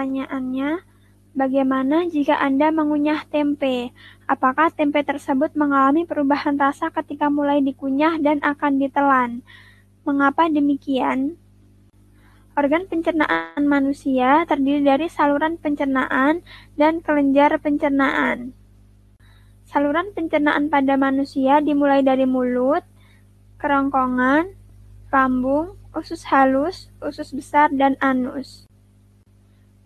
pertanyaannya, bagaimana jika Anda mengunyah tempe? Apakah tempe tersebut mengalami perubahan rasa ketika mulai dikunyah dan akan ditelan? Mengapa demikian? Organ pencernaan manusia terdiri dari saluran pencernaan dan kelenjar pencernaan. Saluran pencernaan pada manusia dimulai dari mulut, kerongkongan, lambung, usus halus, usus besar, dan anus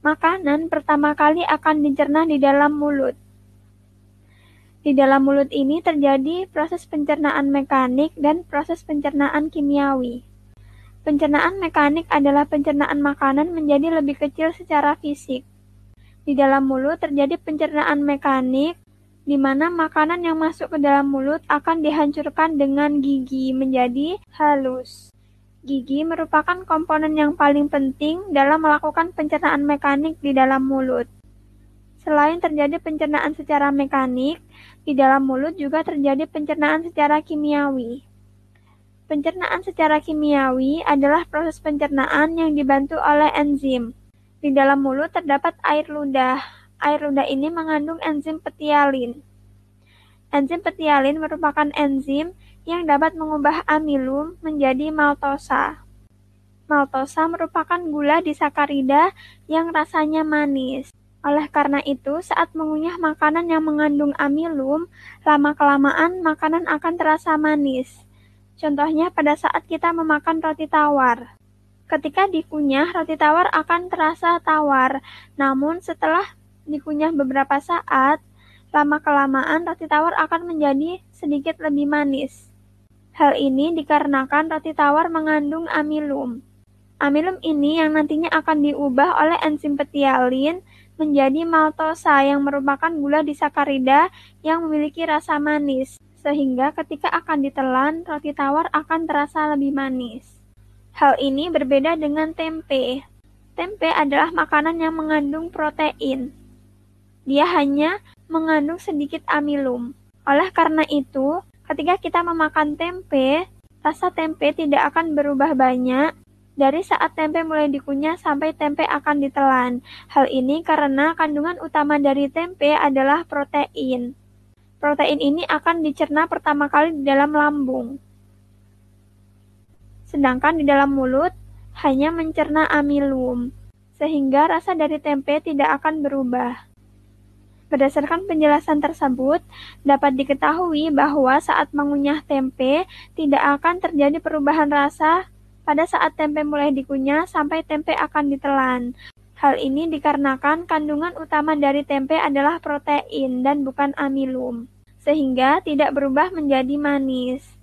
makanan pertama kali akan dicerna di dalam mulut. Di dalam mulut ini terjadi proses pencernaan mekanik dan proses pencernaan kimiawi. Pencernaan mekanik adalah pencernaan makanan menjadi lebih kecil secara fisik. Di dalam mulut terjadi pencernaan mekanik, di mana makanan yang masuk ke dalam mulut akan dihancurkan dengan gigi menjadi halus. Gigi merupakan komponen yang paling penting dalam melakukan pencernaan mekanik di dalam mulut. Selain terjadi pencernaan secara mekanik, di dalam mulut juga terjadi pencernaan secara kimiawi. Pencernaan secara kimiawi adalah proses pencernaan yang dibantu oleh enzim. Di dalam mulut terdapat air ludah. Air ludah ini mengandung enzim petialin. Enzim petialin merupakan enzim yang dapat mengubah amilum menjadi maltosa. Maltosa merupakan gula disakarida yang rasanya manis. Oleh karena itu, saat mengunyah makanan yang mengandung amilum, lama-kelamaan makanan akan terasa manis. Contohnya pada saat kita memakan roti tawar. Ketika dikunyah, roti tawar akan terasa tawar. Namun setelah dikunyah beberapa saat, lama-kelamaan roti tawar akan menjadi sedikit lebih manis. Hal ini dikarenakan roti tawar mengandung amilum. Amilum ini yang nantinya akan diubah oleh enzim petialin menjadi maltosa yang merupakan gula disakarida yang memiliki rasa manis, sehingga ketika akan ditelan, roti tawar akan terasa lebih manis. Hal ini berbeda dengan tempe. Tempe adalah makanan yang mengandung protein. Dia hanya mengandung sedikit amilum. Oleh karena itu, ketika kita memakan tempe, rasa tempe tidak akan berubah banyak dari saat tempe mulai dikunyah sampai tempe akan ditelan. Hal ini karena kandungan utama dari tempe adalah protein. Protein ini akan dicerna pertama kali di dalam lambung. Sedangkan di dalam mulut hanya mencerna amilum, sehingga rasa dari tempe tidak akan berubah. Berdasarkan penjelasan tersebut, dapat diketahui bahwa saat mengunyah tempe, tidak akan terjadi perubahan rasa pada saat tempe mulai dikunyah sampai tempe akan ditelan. Hal ini dikarenakan kandungan utama dari tempe adalah protein dan bukan amilum, sehingga tidak berubah menjadi manis.